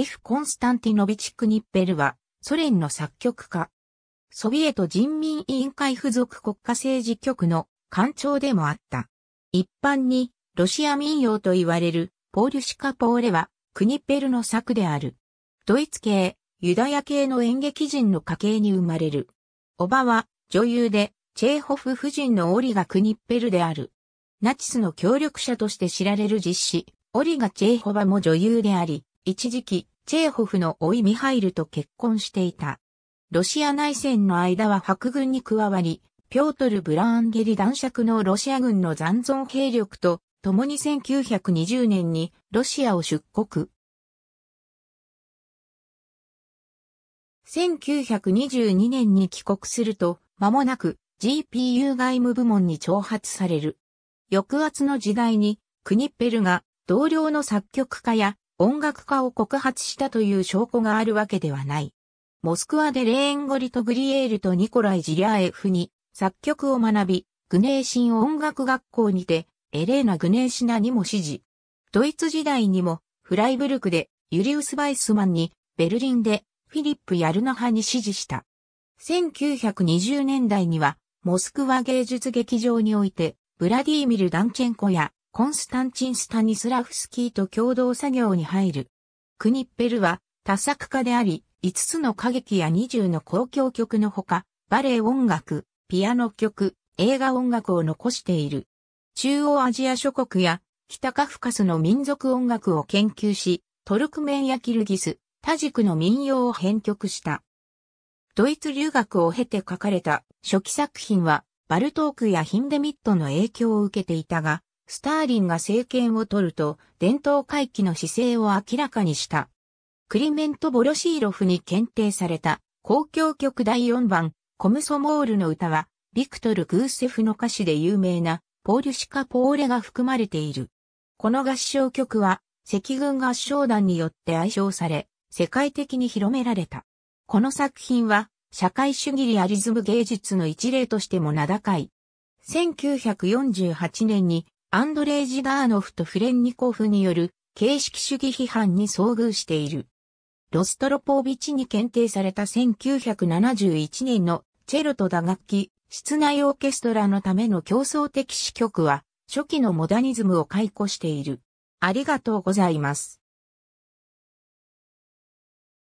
レフ・コンスタンティノビチ・クニッペルは、ソ連の作曲家。ソビエト人民委員会附属国家政治局の官庁でもあった。一般に、ロシア民謡と言われる、ポーリュシカ・ポーレは、クニッペルの作である。ドイツ系、ユダヤ系の演劇人の家系に生まれる。おばは、女優で、チェーホフ夫人のオリがクニッペルである。ナチスの協力者として知られる実施、オリガ・チェーホバも女優であり、一時期、チェーホフの甥いミハイルと結婚していた。ロシア内戦の間は白軍に加わり、ピョートル・ブラーンゲリ男爵のロシア軍の残存兵力と共に1920年にロシアを出国。1922年に帰国すると、間もなく GPU 外務部門に挑発される。抑圧の時代に、クニッペルが同僚の作曲家や音楽家を告発したという証拠があるわけではない。モスクワでレーンゴリト・グリエールとニコライ・ジリャーエフに作曲を学び、グネーシン音楽学校にて、エレーナ・グネーシナにも指示。ドイツ時代にも、フライブルクで、ユリウス・バイスマンに、ベルリンで、フィリップ・ヤルナ派に指示した。1920年代には、モスクワ芸術劇場において、ブラディーミル・ダンチェンコや、コンスタンチン・スタニスラフスキーと共同作業に入る。クニッペルは多作家であり、5つの歌劇や20の公共曲のほか、バレエ音楽、ピアノ曲、映画音楽を残している。中央アジア諸国や北カフカスの民族音楽を研究し、トルクメンやキルギス、タジクの民謡を編曲した。ドイツ留学を経て書かれた初期作品は、バルトークやヒンデミットの影響を受けていたが、スターリンが政権を取ると、伝統回帰の姿勢を明らかにした。クリメント・ボロシーロフに検定された、公共曲第4番、コムソモールの歌は、ビクトル・グーセフの歌詞で有名な、ポールシカ・ポーレが含まれている。この合唱曲は、赤軍合唱団によって愛称され、世界的に広められた。この作品は、社会主義リアリズム芸術の一例としても名高い。1948年にアンドレイ・ジダーノフとフレンニコフによる形式主義批判に遭遇している。ロストロポービチに検定された1971年のチェロと打楽器、室内オーケストラのための競争的支曲は初期のモダニズムを解雇している。ありがとうございます。